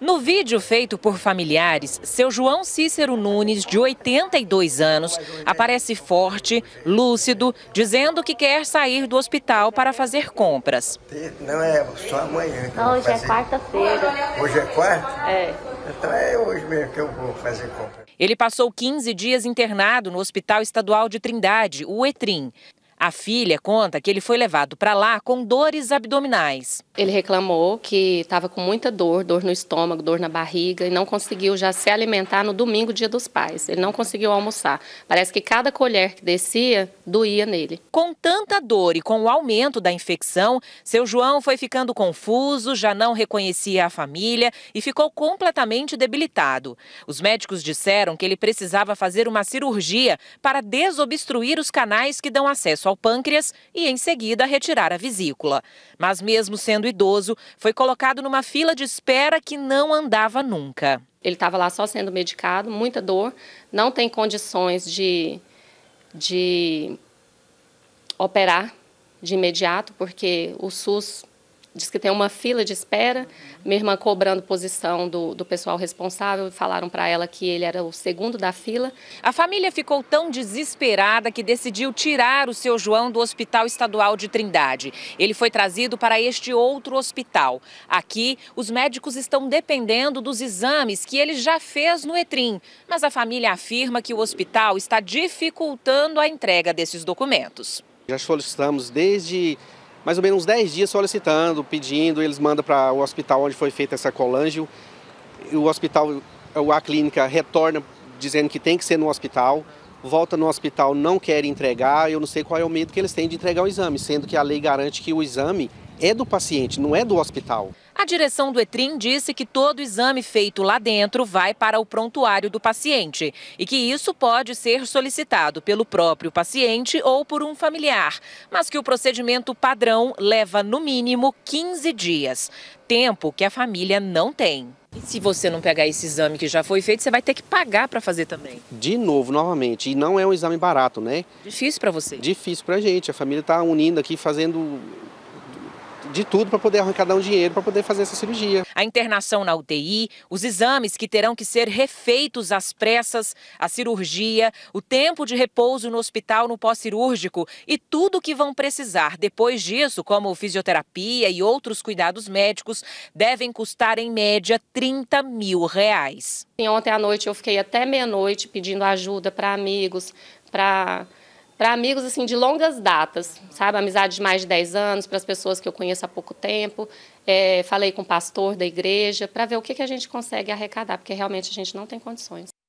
No vídeo feito por familiares, seu João Cícero Nunes, de 82 anos, aparece forte, lúcido, dizendo que quer sair do hospital para fazer compras. Não é só amanhã. Não, hoje é fazer. é quarta-feira. Hoje é quarta? É. Então é hoje mesmo que eu vou fazer compra. Ele passou 15 dias internado no Hospital Estadual de Trindade, o ETRIM. A filha conta que ele foi levado para lá com dores abdominais. Ele reclamou que estava com muita dor, dor no estômago, dor na barriga e não conseguiu já se alimentar no domingo, dia dos pais. Ele não conseguiu almoçar. Parece que cada colher que descia doía nele. Com tanta dor e com o aumento da infecção, seu João foi ficando confuso, já não reconhecia a família e ficou completamente debilitado. Os médicos disseram que ele precisava fazer uma cirurgia para desobstruir os canais que dão acesso ao pâncreas e, em seguida, retirar a vesícula. Mas, mesmo sendo idoso, foi colocado numa fila de espera que não andava nunca. Ele estava lá só sendo medicado, muita dor, não tem condições de, de operar de imediato, porque o SUS diz que tem uma fila de espera. Minha irmã cobrando posição do, do pessoal responsável, falaram para ela que ele era o segundo da fila. A família ficou tão desesperada que decidiu tirar o seu João do Hospital Estadual de Trindade. Ele foi trazido para este outro hospital. Aqui, os médicos estão dependendo dos exames que ele já fez no ETRIM, mas a família afirma que o hospital está dificultando a entrega desses documentos. Já solicitamos desde mais ou menos uns 10 dias solicitando, pedindo, eles mandam para o hospital onde foi feita essa colangio. O hospital, a clínica retorna dizendo que tem que ser no hospital, volta no hospital, não quer entregar. Eu não sei qual é o medo que eles têm de entregar o exame, sendo que a lei garante que o exame é do paciente, não é do hospital. A direção do Etrim disse que todo exame feito lá dentro vai para o prontuário do paciente e que isso pode ser solicitado pelo próprio paciente ou por um familiar, mas que o procedimento padrão leva no mínimo 15 dias, tempo que a família não tem. E se você não pegar esse exame que já foi feito, você vai ter que pagar para fazer também. De novo, novamente. E não é um exame barato, né? Difícil para você. Difícil para a gente. A família está unindo aqui, fazendo de tudo para poder arrancar um dinheiro para poder fazer essa cirurgia. A internação na UTI, os exames que terão que ser refeitos às pressas, a cirurgia, o tempo de repouso no hospital no pós-cirúrgico e tudo o que vão precisar depois disso, como fisioterapia e outros cuidados médicos, devem custar em média 30 mil reais. ontem à noite eu fiquei até meia-noite pedindo ajuda para amigos, para para amigos assim de longas datas, sabe? Amizade de mais de 10 anos, para as pessoas que eu conheço há pouco tempo. É, falei com o pastor da igreja para ver o que, que a gente consegue arrecadar, porque realmente a gente não tem condições.